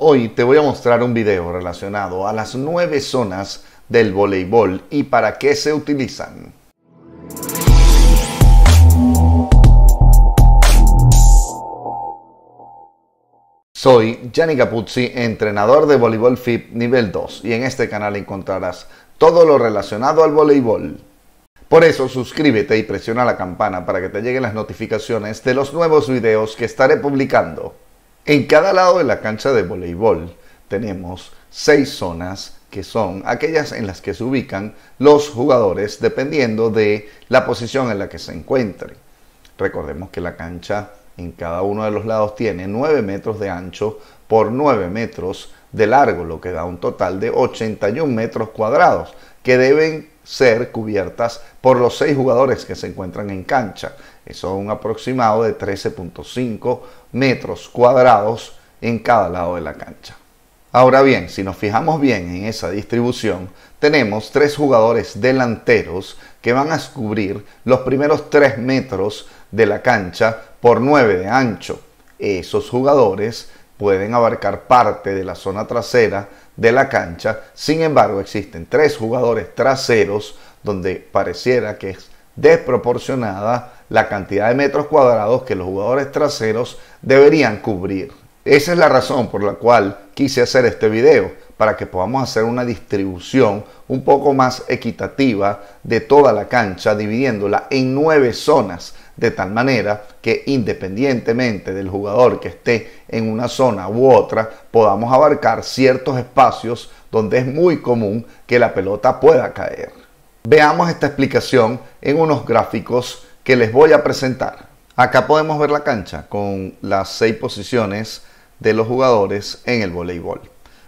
Hoy te voy a mostrar un video relacionado a las nueve zonas del voleibol y para qué se utilizan. Soy Gianni Capuzzi, entrenador de voleibol FIP nivel 2 y en este canal encontrarás todo lo relacionado al voleibol. Por eso suscríbete y presiona la campana para que te lleguen las notificaciones de los nuevos videos que estaré publicando. En cada lado de la cancha de voleibol tenemos seis zonas que son aquellas en las que se ubican los jugadores dependiendo de la posición en la que se encuentren. Recordemos que la cancha en cada uno de los lados tiene 9 metros de ancho por 9 metros de largo, lo que da un total de 81 metros cuadrados que deben ser cubiertas por los seis jugadores que se encuentran en cancha. Eso es un aproximado de 13.5 metros cuadrados en cada lado de la cancha. Ahora bien, si nos fijamos bien en esa distribución, tenemos tres jugadores delanteros que van a cubrir los primeros 3 metros de la cancha por 9 de ancho. Esos jugadores pueden abarcar parte de la zona trasera de la cancha, sin embargo existen tres jugadores traseros donde pareciera que es desproporcionada la cantidad de metros cuadrados que los jugadores traseros deberían cubrir. Esa es la razón por la cual quise hacer este video, para que podamos hacer una distribución un poco más equitativa de toda la cancha, dividiéndola en nueve zonas, de tal manera que independientemente del jugador que esté en una zona u otra, podamos abarcar ciertos espacios donde es muy común que la pelota pueda caer. Veamos esta explicación en unos gráficos que les voy a presentar. Acá podemos ver la cancha con las seis posiciones de los jugadores en el voleibol.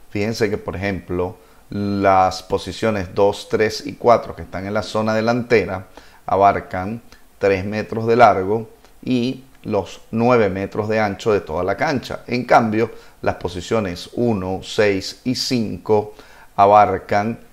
Fíjense que, por ejemplo, las posiciones 2, 3 y 4 que están en la zona delantera abarcan 3 metros de largo y los 9 metros de ancho de toda la cancha. En cambio, las posiciones 1, 6 y 5 abarcan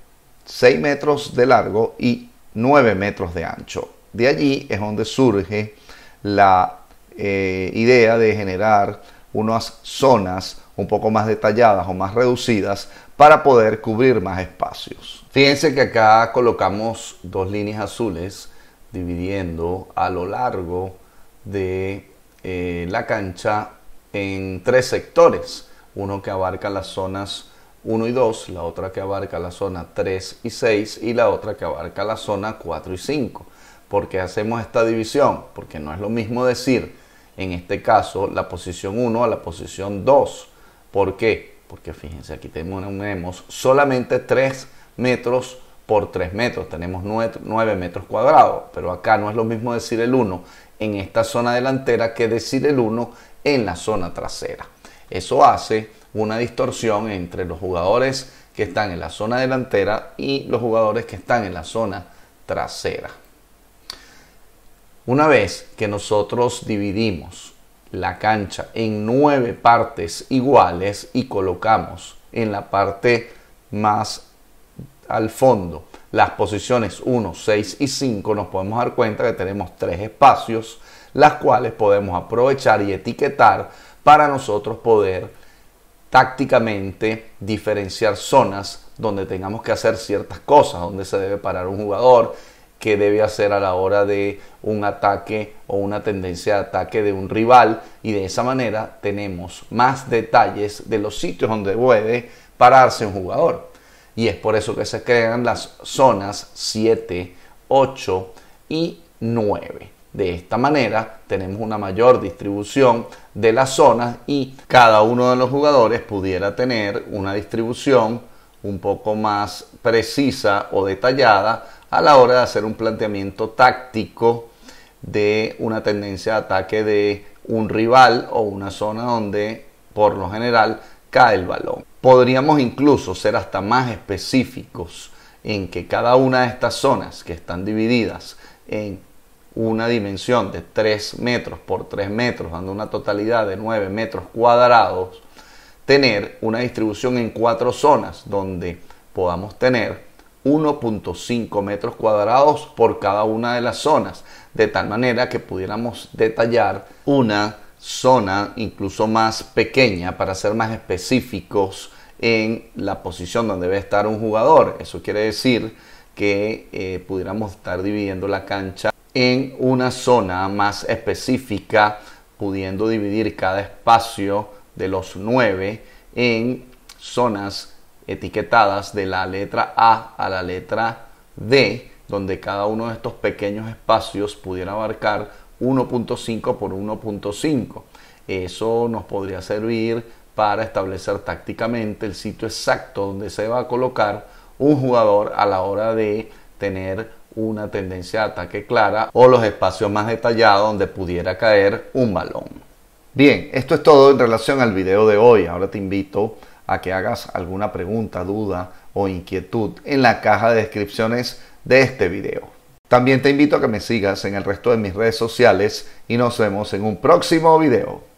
6 metros de largo y 9 metros de ancho. De allí es donde surge la eh, idea de generar unas zonas un poco más detalladas o más reducidas para poder cubrir más espacios. Fíjense que acá colocamos dos líneas azules dividiendo a lo largo de eh, la cancha en tres sectores, uno que abarca las zonas 1 y 2, la otra que abarca la zona 3 y 6 y la otra que abarca la zona 4 y 5. ¿Por qué hacemos esta división? Porque no es lo mismo decir, en este caso, la posición 1 a la posición 2. ¿Por qué? Porque fíjense, aquí tenemos solamente 3 metros por 3 metros, tenemos 9, metros cuadrados, pero acá no es lo mismo decir el 1 en esta zona delantera que decir el 1 en la zona trasera. Eso hace una distorsión entre los jugadores que están en la zona delantera y los jugadores que están en la zona trasera. Una vez que nosotros dividimos la cancha en nueve partes iguales y colocamos en la parte más al fondo las posiciones 1, 6 y 5, nos podemos dar cuenta que tenemos tres espacios, las cuales podemos aprovechar y etiquetar para nosotros poder tácticamente diferenciar zonas donde tengamos que hacer ciertas cosas, donde se debe parar un jugador, qué debe hacer a la hora de un ataque o una tendencia de ataque de un rival y de esa manera tenemos más detalles de los sitios donde puede pararse un jugador. Y es por eso que se crean las zonas 7, 8 y 9. De esta manera tenemos una mayor distribución de las zonas y cada uno de los jugadores pudiera tener una distribución un poco más precisa o detallada a la hora de hacer un planteamiento táctico de una tendencia de ataque de un rival o una zona donde por lo general cae el balón. Podríamos incluso ser hasta más específicos en que cada una de estas zonas que están divididas en una dimensión de 3 metros por 3 metros, dando una totalidad de 9 metros cuadrados, tener una distribución en cuatro zonas donde podamos tener 1.5 metros cuadrados por cada una de las zonas, de tal manera que pudiéramos detallar una zona incluso más pequeña para ser más específicos en la posición donde debe estar un jugador. Eso quiere decir que eh, pudiéramos estar dividiendo la cancha en una zona más específica, pudiendo dividir cada espacio de los nueve en zonas etiquetadas de la letra A a la letra D, donde cada uno de estos pequeños espacios pudiera abarcar 1.5 por 1.5. Eso nos podría servir para establecer tácticamente el sitio exacto donde se va a colocar un jugador a la hora de tener una tendencia de ataque clara o los espacios más detallados donde pudiera caer un balón. Bien, esto es todo en relación al video de hoy. Ahora te invito a que hagas alguna pregunta, duda o inquietud en la caja de descripciones de este video. También te invito a que me sigas en el resto de mis redes sociales y nos vemos en un próximo video.